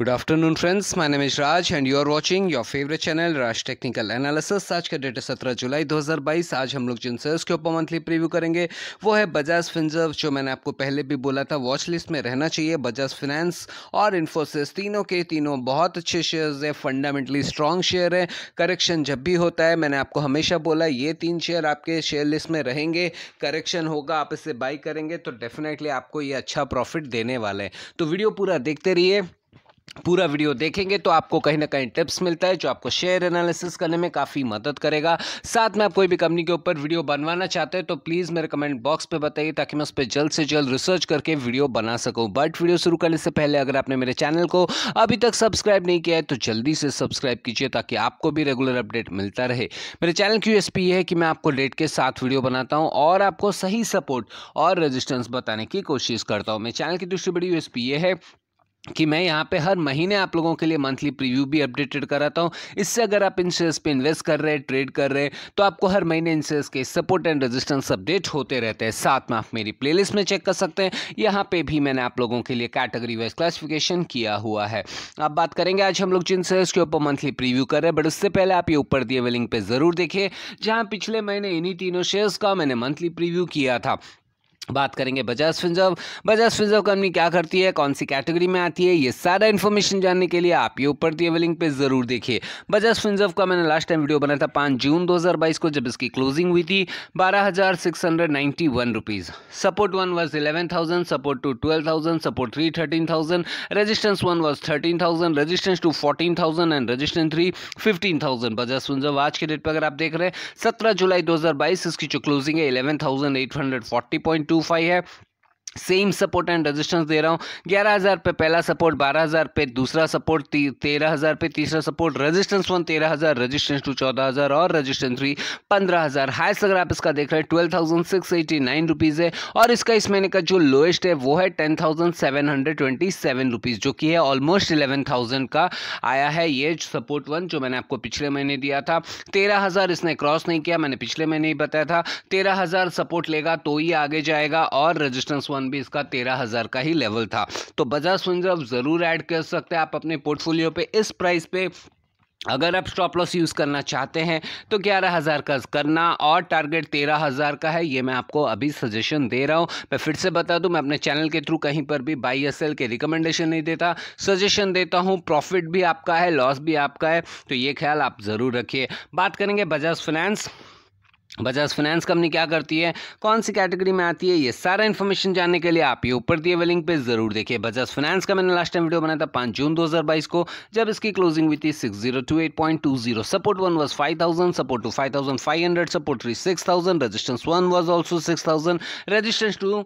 good afternoon friends my name is Raj and you are watching your favourite channel Raj technical analysis आज का date है सत्रह जुलाई 2022 आज हम लोग जिन शेयर्स के ऊपर मंथली प्रीव्यू करेंगे वो है बजाज फिंजर्व जो मैंने आपको पहले भी बोला था वॉच लिस्ट में रहना चाहिए बजाज फिनेंस और इन्फोसिस तीनों के तीनों बहुत अच्छे शेयर्स है फंडामेंटली स्ट्रांग शेयर है करेक्शन जब भी होता है मैंने आपको हमेशा बोला ये तीन शेयर आपके शेयर लिस्ट में रहेंगे करेक्शन होगा आप इसे बाई करेंगे तो डेफिनेटली आपको ये अच्छा प्रॉफिट देने वाला है तो वीडियो पूरा देखते रहिए पूरा वीडियो देखेंगे तो आपको कहीं ना कहीं टिप्स मिलता है जो आपको शेयर एनालिसिस करने में काफ़ी मदद करेगा साथ में आप कोई भी कंपनी के ऊपर वीडियो बनवाना चाहते हैं तो प्लीज़ मेरे कमेंट बॉक्स पे बताइए ताकि मैं उस पर जल्द से जल्द रिसर्च करके वीडियो बना सकूं बट वीडियो शुरू करने से पहले अगर आपने मेरे चैनल को अभी तक सब्सक्राइब नहीं किया है तो जल्दी से सब्सक्राइब कीजिए ताकि आपको भी रेगुलर अपडेट मिलता रहे मेरे चैनल की यूएसपी ये है कि मैं आपको डेट के साथ वीडियो बनाता हूँ और आपको सही सपोर्ट और रजिस्टेंस बताने की कोशिश करता हूँ मेरे चैनल की दूसरी बड़ी यूएसपी ये है कि मैं यहाँ पे हर महीने आप लोगों के लिए मंथली प्रीव्यू भी अपडेटेड कराता हूँ इससे अगर आप इन शेयर्स पर इन्वेस्ट कर रहे हैं ट्रेड कर रहे हैं तो आपको हर महीने इन शेयर्स के सपोर्ट एंड रेजिस्टेंस अपडेट होते रहते हैं साथ में आप मेरी प्लेलिस्ट में चेक कर सकते हैं यहाँ पे भी मैंने आप लोगों के लिए कैटेगरी वाइज क्लासिफिकेशन किया हुआ है अब बात करेंगे आज हम लोग जिन शेयर्स के ऊपर मंथली प्रिव्यू कर रहे हैं बट उससे पहले आप ये ऊपर दिए हुए लिंक पर ज़रूर देखिए जहाँ पिछले महीने इन्हीं तीनों शेयर्स का मैंने मंथली प्रिव्यू किया था बात करेंगे बजाज फिंजर्व बजाज फिंजर्व कंपनी क्या करती है कौन सी कैटेगरी में आती है ये सारा इन्फॉर्मेशन जानने के लिए आप ये ऊपर दिए हुए लिंक पे जरूर देखिए बजाज फिंजर्व का मैंने लास्ट टाइम वीडियो बनाया था पाँच जून 2022 को जब इसकी क्लोजिंग हुई थी बारह हज़ार six hundred ninety one rupees support one was eleven thousand support two twelve thousand support three thirteen thousand resistance one was thirteen thousand resistance two fourteen thousand and resistance three fifteen thousand Bajaj Finserv आज के date पर अगर आप देख रहे हैं सत्रह जुलाई दो इसकी जो क्लोजिंग है eleven thousand eight hundred forty point two two five है सेम सपोर्ट एंड रेजिस्टेंस दे रहा हूँ ग्यारह हज़ार पे पहला सपोर्ट बारह हज़ार पे दूसरा सपोर्ट तेरह हज़ार पे तीसरा सपोर्ट रेजिस्टेंस वन तेरह हज़ार रजिस्टेंस टू चौदह हज़ार और रजिस्टेंस थ्री पंद्रह हज़ार हाइस्ट अगर आप इसका देख रहे हैं twelve thousand six eighty nine rupees है और इसका इस महीने का जो लोएस्ट है वो है ten thousand seven hundred twenty seven rupees जो कि है ऑलमोस्ट इलेवन थाउजेंड का आया है ये सपोर्ट वन जो मैंने आपको पिछले महीने दिया था तेरह हज़ार इसने क्रॉस नहीं किया मैंने पिछले महीने ही बताया था तेरह हज़ार सपोर्ट लेगा तो ही आगे जाएगा और रजिस्टेंस वन वन भी इसका तेरह हज़ार का ही लेवल था तो बजाज फिनसर्व आप ज़रूर ऐड कर सकते हैं आप अपने पोर्टफोलियो पे इस प्राइस पे अगर आप स्टॉप लॉस यूज़ करना चाहते हैं तो ग्यारह हज़ार का करना और टारगेट तेरह हज़ार का है ये मैं आपको अभी सजेशन दे रहा हूँ मैं फिर से बता दूँ मैं अपने चैनल के थ्रू कहीं पर भी बाई एस के रिकमेंडेशन नहीं देता सजेशन देता हूँ प्रॉफिट भी आपका है लॉस भी आपका है तो ये ख्याल आप ज़रूर रखिए बात करेंगे बजाज फाइनेंस बजाज फाइनेंस कंपनी क्या करती है कौन सी कैटेगरी में आती है ये सारा इन्फॉर्मेशन जानने के लिए आप ये ऊपर दिए हुए लिंक पे जरूर देखिए बजाज फाइनेंस का मैंने लास्ट टाइम वीडियो बनाया था पाँच जून 2022 को जब इसकी क्लोजिंग हुई थी 6028.20 support one was 5000 support two 5500 support three six thousand resistance one also six thousand resistance two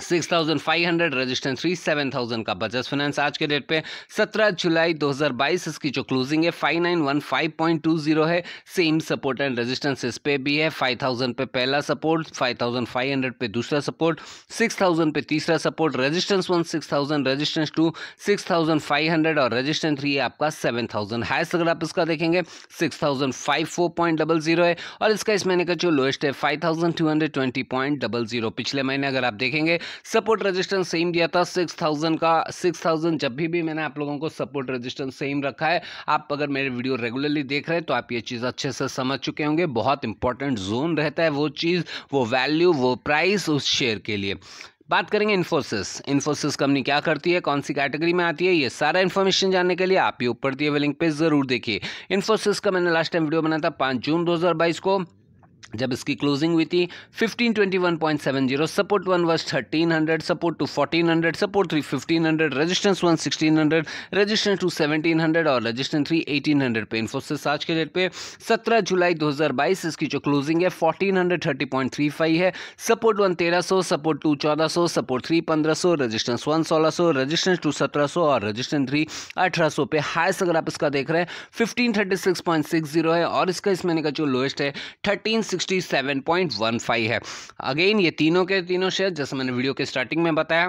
six thousand five hundred resistance three seven thousand का बजाज फाइनेंस आज के डेट पे सत्रह जुलाई दो हज़ार बाईस इसकी जो क्लोजिंग है five nine one five point two zero है सेम सपोर्ट एंड रजिस्टेंस इस पे भी है फाइव थाउजेंड पे पहला support five thousand five hundred पे दूसरा सपोर्ट सिक्स थाउजेंड पे तीसरा support resistance one six thousand resistance two six thousand five hundred और रजिस्टेंस थ्री आपका सेवन थाउजेंड हाइस अगर आप इसका देखेंगे six thousand five four point double zero है और इसका इस महीने का जो लोएस्ट है five thousand two hundred twenty point double zero पिछले महीने अगर आप देखेंगे सपोर्ट रेजिस्टेंस सेम दिया था सिक्स थाउजेंड का सिक्स थाउजेंड जब भी भी मैंने आप लोगों को सपोर्ट रेजिस्टेंस सेम रखा है आप अगर मेरे वीडियो रेगुलरली देख रहे हैं तो आप ये चीज़ अच्छे से समझ चुके होंगे बहुत इंपॉर्टेंट जोन रहता है वो चीज़ वो वैल्यू वो प्राइस उस शेयर के लिए बात करेंगे इन्फोसिस इन्फोसिस कंपनी क्या करती है कौन सी कैटेगरी में आती है ये सारा इन्फॉर्मेशन जानने के लिए आप ये ऊपर दिए वे लिंक पे जरूर देखिए इन्फोसिस का मैंने लास्ट टाइम वीडियो बनाया था पाँच जून 2022 को जब इसकी क्लोजिंग हुई थी 1521.70 सपोर्ट वन वर्स 1300 support two 1400 support three 1500 resistance one 1600 resistance two 1700 और रेजिस्टेंस थ्री 1800 पे इन्फोसिस आज के डेट पे 17 जुलाई 2022 इसकी जो क्लोजिंग है 1430.35 है support one 1300 support two 1400 support three 1500 resistance one 1600 resistance two 1700 और रजिस्टेंस थ्री अठारह पे हाइस्ट अगर आप इसका देख रहे हैं फिफ्टीन है और इसका इस महीने का जो लोएस्ट है थर्टीन 67.15 है अगेन ये तीनों के तीनों शेयर जैसे मैंने वीडियो के स्टार्टिंग में बताया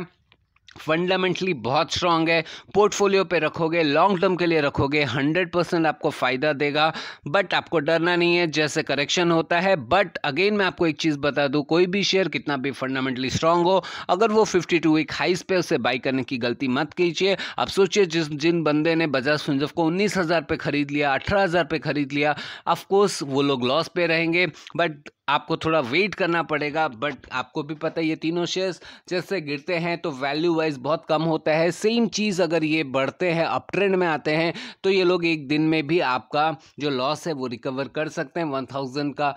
फंडामेंटली बहुत स्ट्रांग है पोर्टफोलियो पे रखोगे लॉन्ग टर्म के लिए रखोगे 100 परसेंट आपको फ़ायदा देगा बट आपको डरना नहीं है जैसे करेक्शन होता है बट अगेन मैं आपको एक चीज़ बता दूँ कोई भी शेयर कितना भी फंडामेंटली स्ट्रांग हो अगर वो 52 वीक हाइस पे उसे बाई करने की गलती मत कीजिए आप सोचिए जिस जिन बंदे ने बजाज फिंजफ को उन्नीस हज़ार पे ख़रीद लिया अठारह हज़ार पे ख़रीद लिया ऑफकोर्स वो लोग लॉस पे रहेंगे बट आपको थोड़ा वेट करना पड़ेगा बट आपको भी पता है ये तीनों शेयर्स जैसे गिरते हैं तो वैल्यू वाइज बहुत कम होता है सेम चीज़ अगर ये बढ़ते हैं अप ट्रेंड में आते हैं तो ये लोग एक दिन में भी आपका जो लॉस है वो रिकवर कर सकते हैं वन थाउजेंड का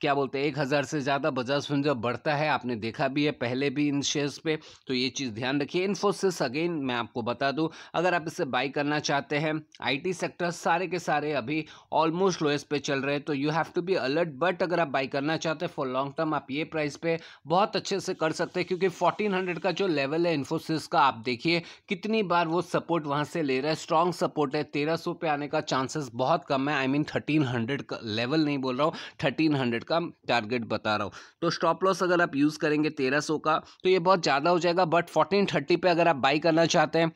क्या बोलते हैं एक हज़ार से ज़्यादा बजाज फिंजर बढ़ता है आपने देखा भी है पहले भी इन शेयर्स पे तो ये चीज़ ध्यान रखिए इन्फोसिस अगेन मैं आपको बता दूं अगर आप इसे बाई करना चाहते हैं आईटी सेक्टर सारे के सारे अभी ऑलमोस्ट लोएस्ट पे चल रहे हैं तो you have to be alert but अगर आप बाई करना चाहते हैं फॉर लॉन्ग टर्म आप ये प्राइस पे बहुत अच्छे से कर सकते हैं क्योंकि फोर्टीन का जो लेवल है इन्फोसिस का आप देखिए कितनी बार वो सपोर्ट वहाँ से ले रहा है स्ट्रॉन्ग सपोर्ट है तेरह पे आने का चांसेस बहुत कम है आई मीन थर्टीन का लेवल नहीं बोल रहा हूँ थर्टीन मार्केट का टारगेट बता रहा हूँ तो स्टॉप लॉस अगर आप यूज़ करेंगे तेरह सौ का तो ये बहुत ज़्यादा हो जाएगा बट फोर्टीन थर्टी अगर आप बाई करना चाहते हैं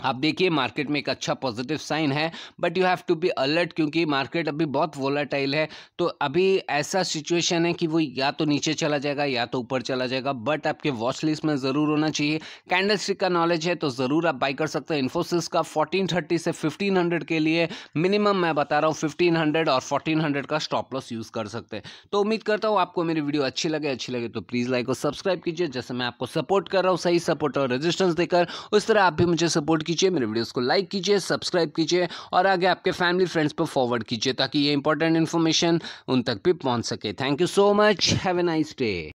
आप देखिए मार्केट में एक अच्छा पॉजिटिव साइन है but you have to be alert क्योंकि मार्केट अभी बहुत वोलाटाइल है तो अभी ऐसा सिचुएशन है कि वो या तो नीचे चला जाएगा या तो ऊपर चला जाएगा बट आपके वॉच लिस्ट में ज़रूर होना चाहिए कैंडल स्टिक का नॉलेज है तो ज़रूर आप बाई कर सकते हैं इन्फोसिस का फोर्टीन से फिफ्टीन के लिए मिनिमम मैं बता रहा हूँ फिफ्टीन और फोर्टीन का स्टॉप लॉस यूज़ कर सकते हैं तो उम्मीद करता हूँ आपको मेरी वीडियो अच्छी लगे अच्छी लगे तो प्लीज़ लाइक और सब्सक्राइब कीजिए जैसे मैं आपको सपोर्ट कर रहा हूँ सही सपोर्ट और रजिस्टेंस देकर उस तरह आप भी मुझे सपोर्ट सपोर्ट कीजिए मेरे वीडियोस को लाइक कीजिए सब्सक्राइब कीजिए और आगे आपके फैमिली फ्रेंड्स पर फॉरवर्ड कीजिए ताकि ये इंपॉर्टेंट इन्फॉर्मेशन उन तक भी पहुँच सके thank you so much have a nice day